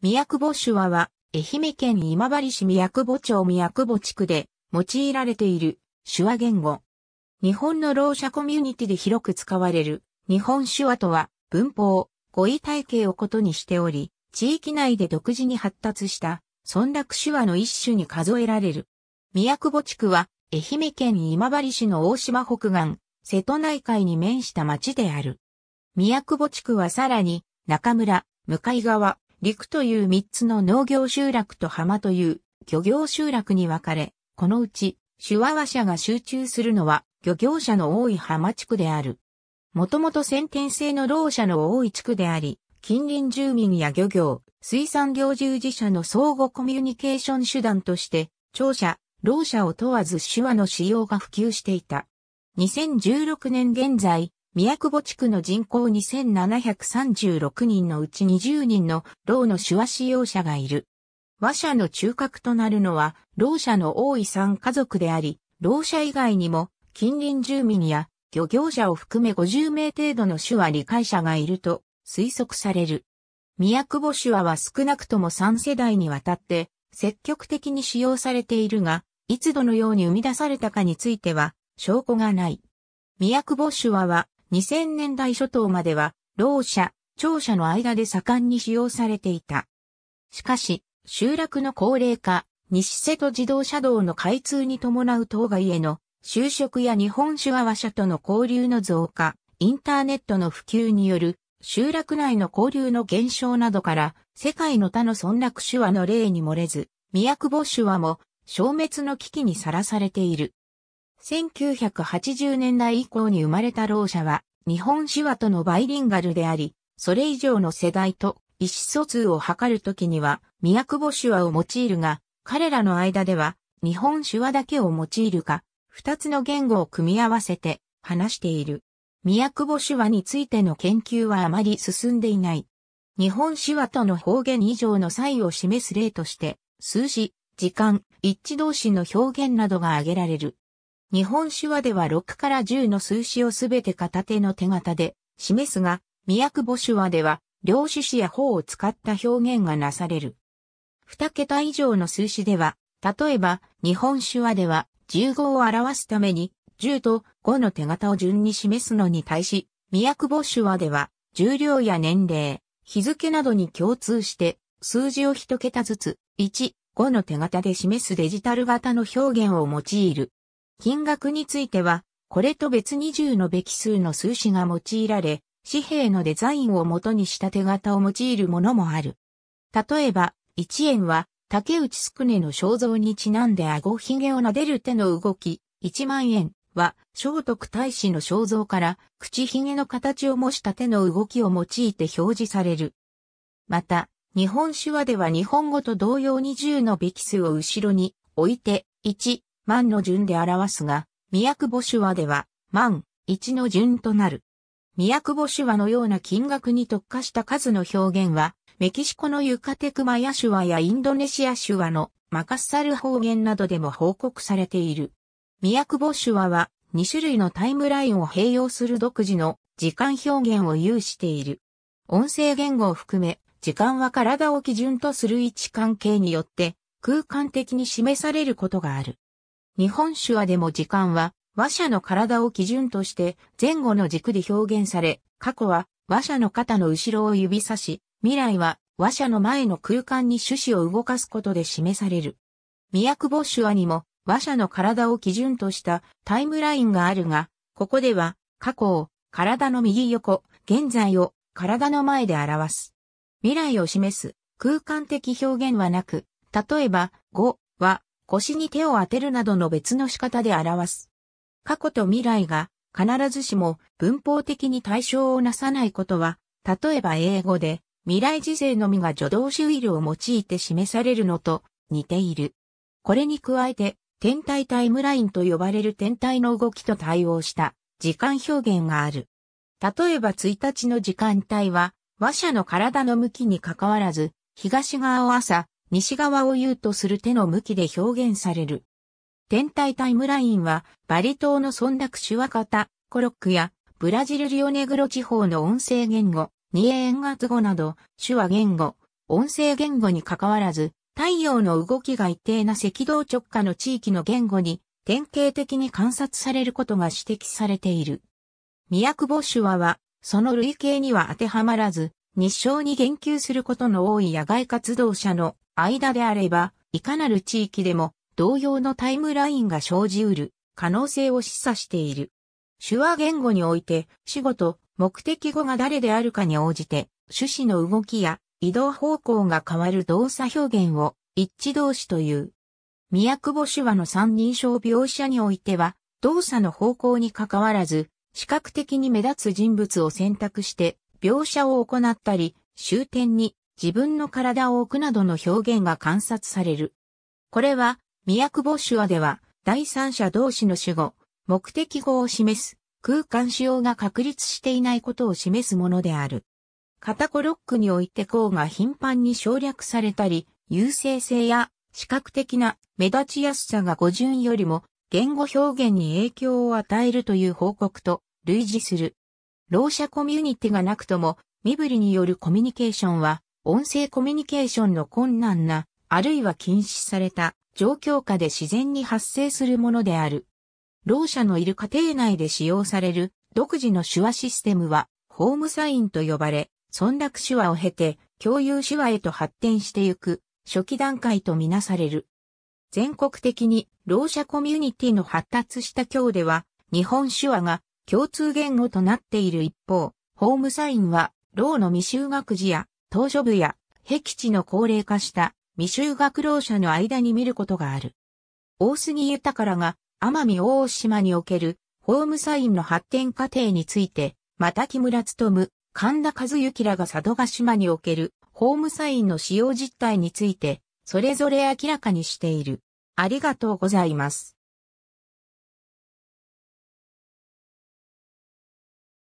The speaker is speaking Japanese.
宮久保手話は、愛媛県今治市宮久保町宮久保地区で用いられている手話言語。日本のろう者コミュニティで広く使われる日本手話とは文法、語彙体系をことにしており、地域内で独自に発達した村落手話の一種に数えられる。宮久保地区は愛媛県今治市の大島北岸、瀬戸内海に面した町である。宮久保地区はさらに中村、向川、陸という三つの農業集落と浜という漁業集落に分かれ、このうち、手話話者が集中するのは漁業者の多い浜地区である。もともと先天性の労者の多い地区であり、近隣住民や漁業、水産業従事者の相互コミュニケーション手段として、庁舎、労者を問わず手話の使用が普及していた。2016年現在、宮久保地区の人口2736人のうち20人の老の手話使用者がいる。和社の中核となるのは、老者の多い3家族であり、老者以外にも、近隣住民や漁業者を含め50名程度の手話理解者がいると推測される。宮久保手話は少なくとも3世代にわたって積極的に使用されているが、いつどのように生み出されたかについては証拠がない。宮久保手話は2000年代初頭までは、老者、長者の間で盛んに使用されていた。しかし、集落の高齢化、西瀬戸自動車道の開通に伴う当該への就職や日本酒話者との交流の増加、インターネットの普及による集落内の交流の減少などから、世界の他の村落手話の例に漏れず、宮久保手話も消滅の危機にさらされている。1980年代以降に生まれたろう者は、日本手話とのバイリンガルであり、それ以上の世代と意思疎通を図るときには、宮久保手話を用いるが、彼らの間では、日本手話だけを用いるか、二つの言語を組み合わせて話している。宮久保手話についての研究はあまり進んでいない。日本手話との方言以上の差異を示す例として、数字、時間、一致動詞の表現などが挙げられる。日本手話では6から10の数詞をすべて片手の手形で示すが、宮久保手話では両種子や方を使った表現がなされる。2桁以上の数詞では、例えば日本手話では15を表すために10と5の手形を順に示すのに対し、宮久保手話では重量や年齢、日付などに共通して数字を1桁ずつ1、5の手形で示すデジタル型の表現を用いる。金額については、これと別20のべき数の数字が用いられ、紙幣のデザインを元にした手形を用いるものもある。例えば、1円は、竹内すくねの肖像にちなんで顎ひげを撫でる手の動き、1万円は、聖徳太子の肖像から、口ひげの形を模した手の動きを用いて表示される。また、日本手話では日本語と同様に十0のべき数を後ろに置いて、1、万の順で表すが、宮久保手話では、万、一の順となる。宮久保手話のような金額に特化した数の表現は、メキシコのユカテクマヤ手話やインドネシア手話のマカッサル方言などでも報告されている。宮久保手話は2種類のタイムラインを併用する独自の時間表現を有している。音声言語を含め、時間は体を基準とする位置関係によって空間的に示されることがある。日本手話でも時間は、話者の体を基準として前後の軸で表現され、過去は話者の肩の後ろを指さし、未来は話者の前の空間に種子を動かすことで示される。宮久保手話にも話者の体を基準としたタイムラインがあるが、ここでは過去を体の右横、現在を体の前で表す。未来を示す空間的表現はなく、例えば語は腰に手を当てるなどの別の仕方で表す。過去と未来が必ずしも文法的に対象をなさないことは、例えば英語で未来時勢のみが助動詞ウィルを用いて示されるのと似ている。これに加えて、天体タイムラインと呼ばれる天体の動きと対応した時間表現がある。例えば1日の時間帯は、和者の体の向きに関わらず、東側を朝、西側を言うとする手の向きで表現される。天体タイムラインは、バリ島の村落手話型、コロックや、ブラジルリオネグロ地方の音声言語、ニエンガツ語など、手話言語、音声言語に関わらず、太陽の動きが一定な赤道直下の地域の言語に、典型的に観察されることが指摘されている。宮久保手話は、その類型には当てはまらず、日照に言及することの多い野外活動者の間であれば、いかなる地域でも同様のタイムラインが生じうる可能性を示唆している。手話言語において、主語と目的語が誰であるかに応じて、趣旨の動きや移動方向が変わる動作表現を一致動詞という。宮久保手話の三人称描写においては、動作の方向に関わらず、視覚的に目立つ人物を選択して、描写を行ったり、終点に自分の体を置くなどの表現が観察される。これは、宮役母手話では、第三者同士の主語、目的語を示す、空間使用が確立していないことを示すものである。カタコロックにおいて項が頻繁に省略されたり、優勢性や視覚的な目立ちやすさが語順よりも言語表現に影響を与えるという報告と類似する。ろう者コミュニティがなくとも身振りによるコミュニケーションは音声コミュニケーションの困難な、あるいは禁止された状況下で自然に発生するものである。ろう者のいる家庭内で使用される独自の手話システムは、ホームサインと呼ばれ、村落手話を経て共有手話へと発展してゆく初期段階とみなされる。全国的にろう者コミュニティの発達した今日では、日本手話が共通言語となっている一方、ホームサインは、ろうの未就学児や当初部や僻地の高齢化した未就学老者の間に見ることがある。大杉豊が奄美大島におけるホームサインの発展過程について、また木村務、神田和幸らが佐渡島におけるホームサインの使用実態について、それぞれ明らかにしている。ありがとうございます。